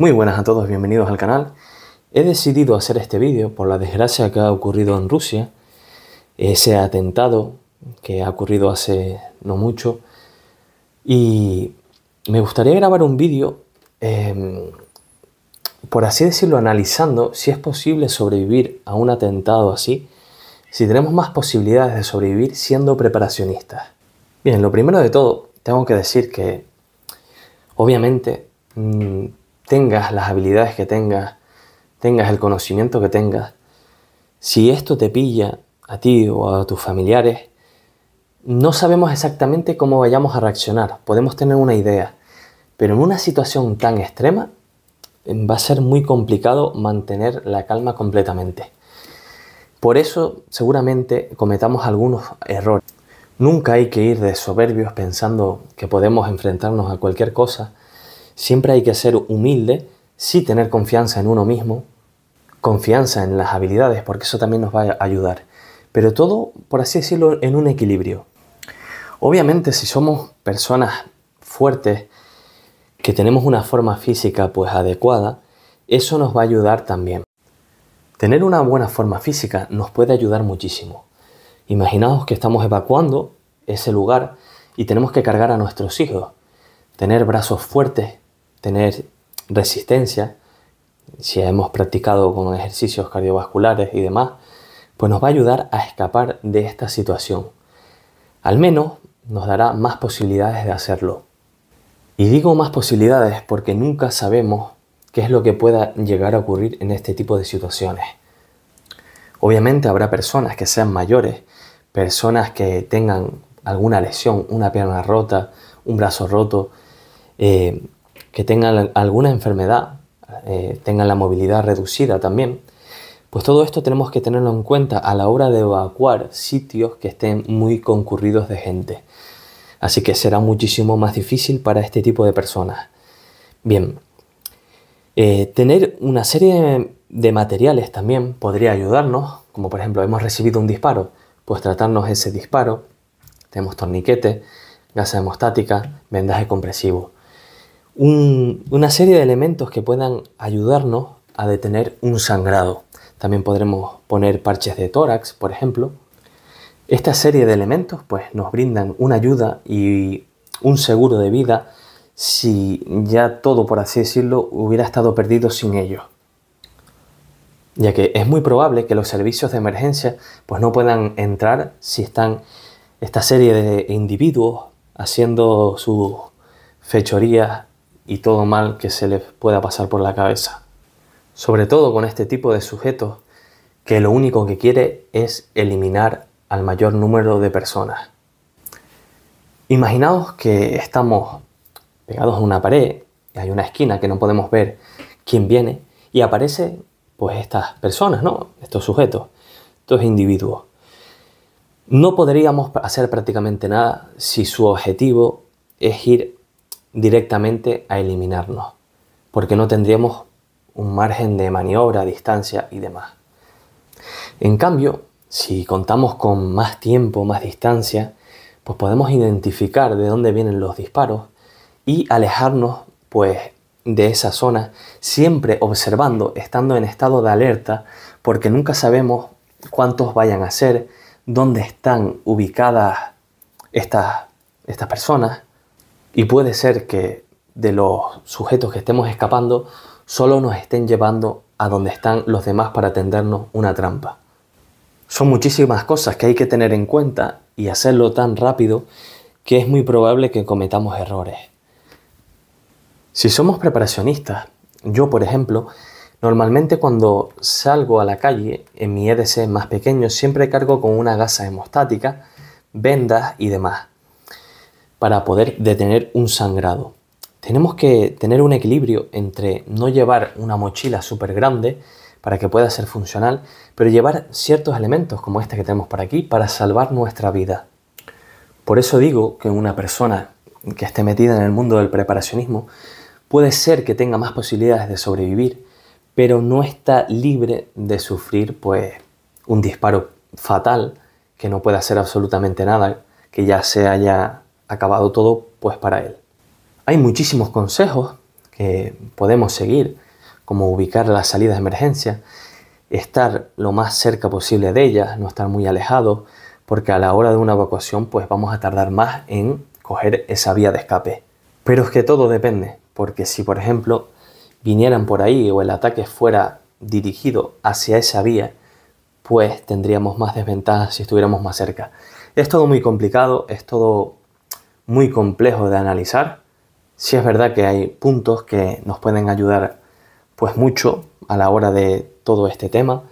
Muy buenas a todos, bienvenidos al canal. He decidido hacer este vídeo por la desgracia que ha ocurrido en Rusia, ese atentado que ha ocurrido hace no mucho, y me gustaría grabar un vídeo, em, por así decirlo, analizando si es posible sobrevivir a un atentado así, si tenemos más posibilidades de sobrevivir siendo preparacionistas. Bien, lo primero de todo, tengo que decir que, obviamente, mm, tengas las habilidades que tengas, tengas el conocimiento que tengas, si esto te pilla a ti o a tus familiares, no sabemos exactamente cómo vayamos a reaccionar, podemos tener una idea, pero en una situación tan extrema mm, va a ser muy complicado mantener la calma completamente. Por eso seguramente cometamos algunos errores. Nunca hay que ir de soberbios pensando que podemos enfrentarnos a cualquier cosa Siempre hay que ser humilde, sí tener confianza en uno mismo, confianza en las habilidades, porque eso también nos va a ayudar. Pero todo, por así decirlo, en un equilibrio. Obviamente, si somos personas fuertes, que tenemos una forma física pues adecuada, eso nos va a ayudar también. Tener una buena forma física nos puede ayudar muchísimo. Imaginaos que estamos evacuando ese lugar y tenemos que cargar a nuestros hijos. Tener brazos fuertes, tener resistencia, si hemos practicado con ejercicios cardiovasculares y demás, pues nos va a ayudar a escapar de esta situación. Al menos nos dará más posibilidades de hacerlo. Y digo más posibilidades porque nunca sabemos qué es lo que pueda llegar a ocurrir en este tipo de situaciones. Obviamente habrá personas que sean mayores, personas que tengan alguna lesión, una pierna rota, un brazo roto, eh, que tengan alguna enfermedad, eh, tengan la movilidad reducida también, pues todo esto tenemos que tenerlo en cuenta a la hora de evacuar sitios que estén muy concurridos de gente. Así que será muchísimo más difícil para este tipo de personas. Bien, eh, tener una serie de materiales también podría ayudarnos, como por ejemplo hemos recibido un disparo, pues tratarnos ese disparo. Tenemos torniquete, gasa hemostática, vendaje compresivo una serie de elementos que puedan ayudarnos a detener un sangrado. También podremos poner parches de tórax, por ejemplo. Esta serie de elementos pues, nos brindan una ayuda y un seguro de vida si ya todo, por así decirlo, hubiera estado perdido sin ellos. Ya que es muy probable que los servicios de emergencia pues, no puedan entrar si están esta serie de individuos haciendo sus fechorías y todo mal que se les pueda pasar por la cabeza. Sobre todo con este tipo de sujetos que lo único que quiere es eliminar al mayor número de personas. Imaginaos que estamos pegados a una pared, y hay una esquina que no podemos ver quién viene y aparece pues estas personas, ¿no? Estos sujetos, estos individuos. No podríamos hacer prácticamente nada si su objetivo es ir directamente a eliminarnos, porque no tendríamos un margen de maniobra, distancia y demás. En cambio, si contamos con más tiempo, más distancia, pues podemos identificar de dónde vienen los disparos y alejarnos pues de esa zona, siempre observando, estando en estado de alerta, porque nunca sabemos cuántos vayan a ser, dónde están ubicadas estas, estas personas y puede ser que de los sujetos que estemos escapando, solo nos estén llevando a donde están los demás para tendernos una trampa. Son muchísimas cosas que hay que tener en cuenta y hacerlo tan rápido que es muy probable que cometamos errores. Si somos preparacionistas, yo por ejemplo, normalmente cuando salgo a la calle en mi EDC más pequeño siempre cargo con una gasa hemostática, vendas y demás para poder detener un sangrado. Tenemos que tener un equilibrio entre no llevar una mochila súper grande para que pueda ser funcional, pero llevar ciertos elementos como este que tenemos por aquí para salvar nuestra vida. Por eso digo que una persona que esté metida en el mundo del preparacionismo puede ser que tenga más posibilidades de sobrevivir, pero no está libre de sufrir pues un disparo fatal que no pueda hacer absolutamente nada, que ya sea haya acabado todo pues para él. Hay muchísimos consejos que podemos seguir, como ubicar las salidas de emergencia, estar lo más cerca posible de ellas, no estar muy alejado porque a la hora de una evacuación pues vamos a tardar más en coger esa vía de escape. Pero es que todo depende, porque si por ejemplo vinieran por ahí o el ataque fuera dirigido hacia esa vía, pues tendríamos más desventajas si estuviéramos más cerca. Es todo muy complicado, es todo muy complejo de analizar. Si es verdad que hay puntos que nos pueden ayudar pues mucho a la hora de todo este tema,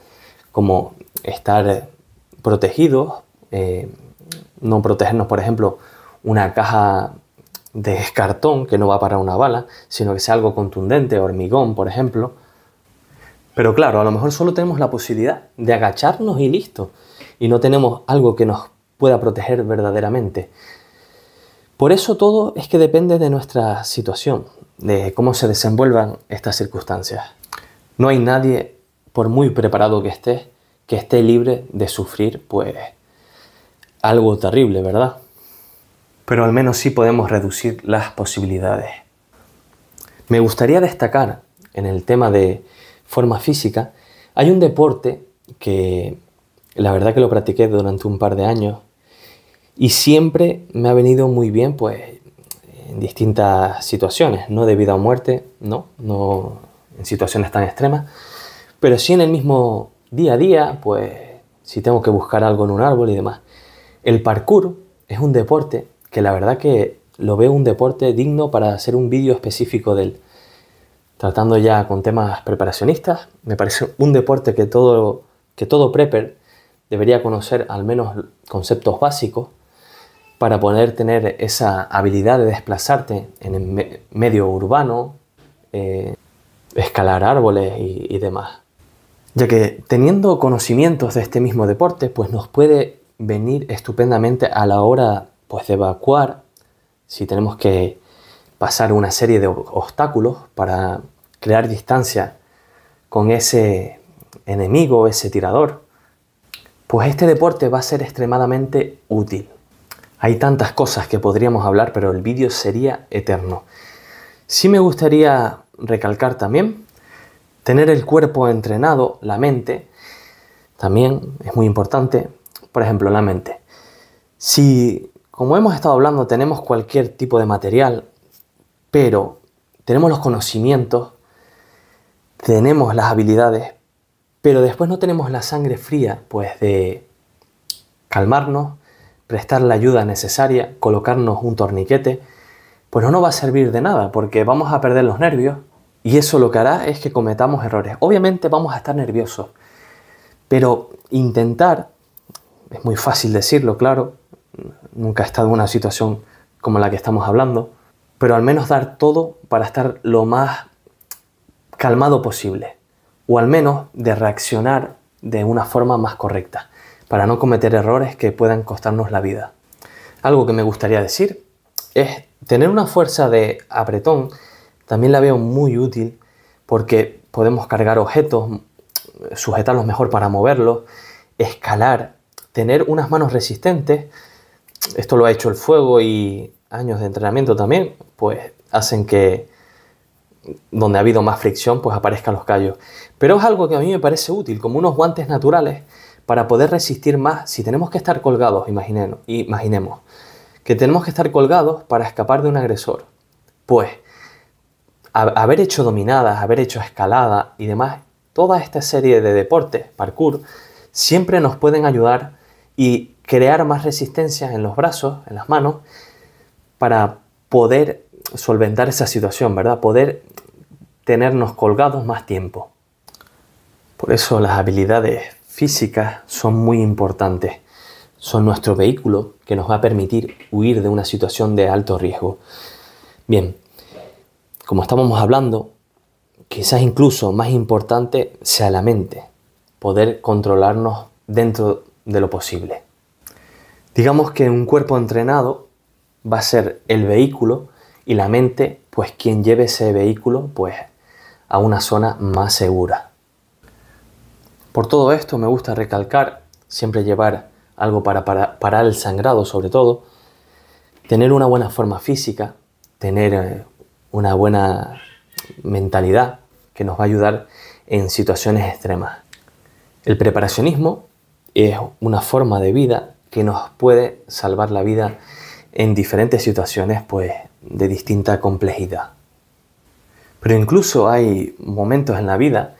como estar protegidos, eh, no protegernos, por ejemplo, una caja de cartón que no va para una bala, sino que sea algo contundente, hormigón, por ejemplo. Pero claro, a lo mejor solo tenemos la posibilidad de agacharnos y listo, y no tenemos algo que nos pueda proteger verdaderamente. Por eso todo es que depende de nuestra situación, de cómo se desenvuelvan estas circunstancias. No hay nadie, por muy preparado que esté, que esté libre de sufrir, pues, algo terrible, ¿verdad? Pero al menos sí podemos reducir las posibilidades. Me gustaría destacar en el tema de forma física, hay un deporte que la verdad que lo practiqué durante un par de años y siempre me ha venido muy bien, pues, en distintas situaciones, no de vida o muerte, no, no en situaciones tan extremas, pero sí en el mismo día a día, pues, si tengo que buscar algo en un árbol y demás. El parkour es un deporte que la verdad que lo veo un deporte digno para hacer un vídeo específico del Tratando ya con temas preparacionistas, me parece un deporte que todo, que todo prepper debería conocer al menos conceptos básicos para poder tener esa habilidad de desplazarte en el medio urbano, eh, escalar árboles y, y demás. Ya que teniendo conocimientos de este mismo deporte, pues nos puede venir estupendamente a la hora pues, de evacuar si tenemos que pasar una serie de obstáculos para crear distancia con ese enemigo, ese tirador, pues este deporte va a ser extremadamente útil. Hay tantas cosas que podríamos hablar, pero el vídeo sería eterno. Sí me gustaría recalcar también tener el cuerpo entrenado, la mente, también es muy importante, por ejemplo, la mente. Si, como hemos estado hablando, tenemos cualquier tipo de material, pero tenemos los conocimientos, tenemos las habilidades, pero después no tenemos la sangre fría, pues de calmarnos, prestar la ayuda necesaria, colocarnos un torniquete, pues no nos va a servir de nada porque vamos a perder los nervios y eso lo que hará es que cometamos errores. Obviamente vamos a estar nerviosos, pero intentar, es muy fácil decirlo, claro, nunca he estado en una situación como la que estamos hablando, pero al menos dar todo para estar lo más calmado posible, o al menos de reaccionar de una forma más correcta para no cometer errores que puedan costarnos la vida. Algo que me gustaría decir es tener una fuerza de apretón, también la veo muy útil porque podemos cargar objetos, sujetarlos mejor para moverlos, escalar, tener unas manos resistentes. Esto lo ha hecho el fuego y años de entrenamiento también, pues hacen que donde ha habido más fricción, pues aparezcan los callos. Pero es algo que a mí me parece útil, como unos guantes naturales para poder resistir más si tenemos que estar colgados, imaginemos, imaginemos que tenemos que estar colgados para escapar de un agresor. Pues haber hecho dominadas, haber hecho escalada y demás, toda esta serie de deportes, parkour, siempre nos pueden ayudar y crear más resistencia en los brazos, en las manos, para poder solventar esa situación, ¿verdad? Poder tenernos colgados más tiempo. Por eso las habilidades físicas son muy importantes. Son nuestro vehículo que nos va a permitir huir de una situación de alto riesgo. Bien, como estamos hablando, quizás incluso más importante sea la mente, poder controlarnos dentro de lo posible. Digamos que un cuerpo entrenado va a ser el vehículo y la mente, pues quien lleve ese vehículo, pues a una zona más segura. Por todo esto me gusta recalcar, siempre llevar algo para, parar el sangrado sobre todo, tener una buena forma física, tener eh, una buena mentalidad que nos va a ayudar en situaciones extremas. El preparacionismo es una forma de vida que nos puede salvar la vida en diferentes situaciones pues de distinta complejidad. Pero incluso hay momentos en la vida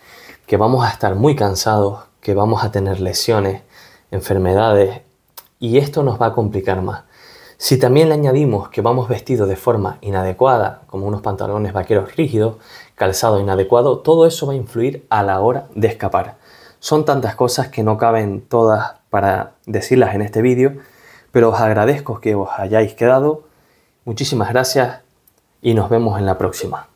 que vamos a estar muy cansados, que vamos a tener lesiones, enfermedades, y esto nos va a complicar más. Si también le añadimos que vamos vestidos de forma inadecuada, como unos pantalones vaqueros rígidos, calzado inadecuado, todo eso va a influir a la hora de escapar. Son tantas cosas que no caben todas para decirlas en este vídeo, pero os agradezco que os hayáis quedado. Muchísimas gracias y nos vemos en la próxima.